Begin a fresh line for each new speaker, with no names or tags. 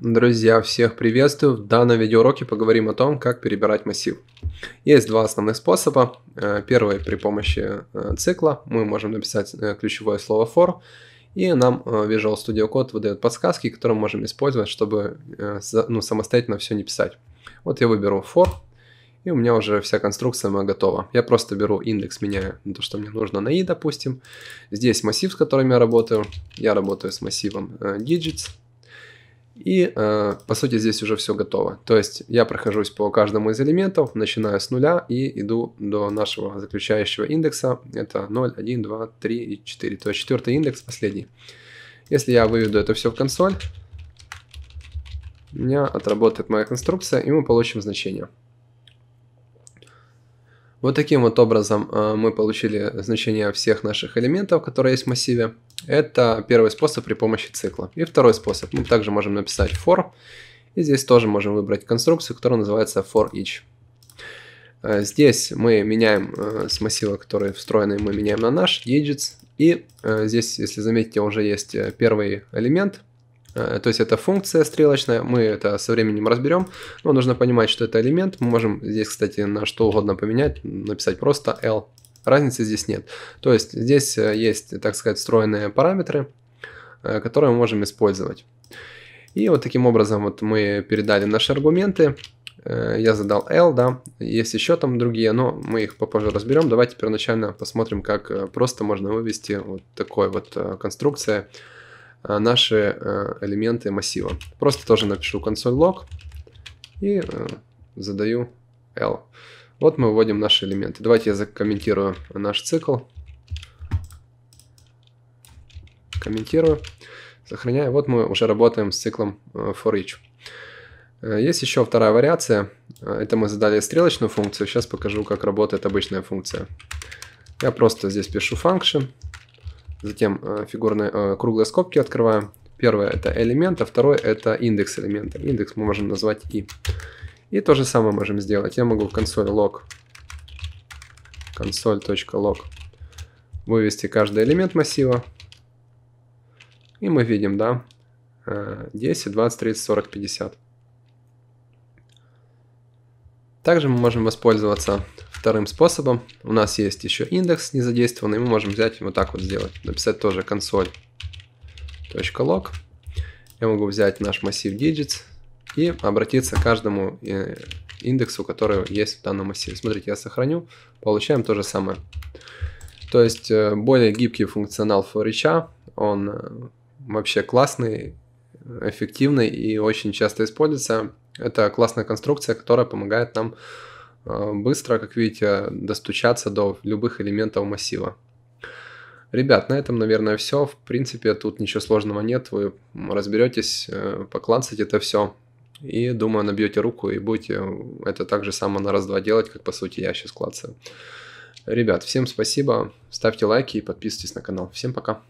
Друзья, всех приветствую! В данном видеоуроке поговорим о том, как перебирать массив. Есть два основных способа. Э, первый при помощи э, цикла. Мы можем написать э, ключевое слово for, и нам Visual Studio Code выдает подсказки, которые мы можем использовать, чтобы ну, самостоятельно все не писать. Вот я выберу for, и у меня уже вся конструкция моя готова. Я просто беру индекс, меняю на то, что мне нужно на i, допустим. Здесь массив, с которым я работаю. Я работаю с массивом digits, и, э, по сути, здесь уже все готово. То есть я прохожусь по каждому из элементов, начинаю с нуля и иду до нашего заключающего индекса. Это 0, 1, 2, 3 и 4. То есть четвертый индекс, последний. Если я выведу это все в консоль, у меня отработает моя конструкция, и мы получим значение. Вот таким вот образом э, мы получили значение всех наших элементов, которые есть в массиве. Это первый способ при помощи цикла. И второй способ. Мы также можем написать for. И здесь тоже можем выбрать конструкцию, которая называется for each. Э, здесь мы меняем э, с массива, который встроенный, мы меняем на наш digits. И э, здесь, если заметите, уже есть первый элемент. То есть это функция стрелочная, мы это со временем разберем, но нужно понимать, что это элемент. Мы можем здесь, кстати, на что угодно поменять, написать просто L Разницы здесь нет. То есть здесь э, есть, так сказать, встроенные параметры, э, которые мы можем использовать. И вот таким образом вот мы передали наши аргументы. Э, я задал L, да, есть еще там другие, но мы их попозже разберем. Давайте первоначально посмотрим, как просто можно вывести вот такой вот конструкция наши элементы массива. Просто тоже напишу консоль log и задаю L. Вот мы выводим наши элементы. Давайте я закомментирую наш цикл. Комментирую. Сохраняю. Вот мы уже работаем с циклом э, for each. Э, есть еще вторая вариация. Э, это мы задали стрелочную функцию. Сейчас покажу, как работает обычная функция. Я просто здесь пишу function. Затем фигурные круглые скобки открываем. Первое это элемент, а второй это индекс элемента. Индекс мы можем назвать i. И то же самое можем сделать. Я могу консоль log console.log вывести каждый элемент массива. И мы видим, да, 10, 20, 30, 40, 50. Также мы можем воспользоваться вторым способом. У нас есть еще индекс не задействованный, мы можем взять и вот так вот сделать. Написать тоже консоль.log. Я могу взять наш массив digits, и обратиться к каждому э, индексу, который есть в данном массиве. Смотрите, я сохраню, получаем то же самое. То есть э, более гибкий функционал форича, он э, вообще классный, эффективный и очень часто используется. Это классная конструкция, которая помогает нам быстро, как видите, достучаться до любых элементов массива. Ребят, на этом, наверное, все. В принципе, тут ничего сложного нет. Вы разберетесь, покланцать это все. И, думаю, набьете руку и будете это так же само на раз-два делать, как, по сути, я сейчас клацаю. Ребят, всем спасибо, ставьте лайки и подписывайтесь на канал. Всем пока!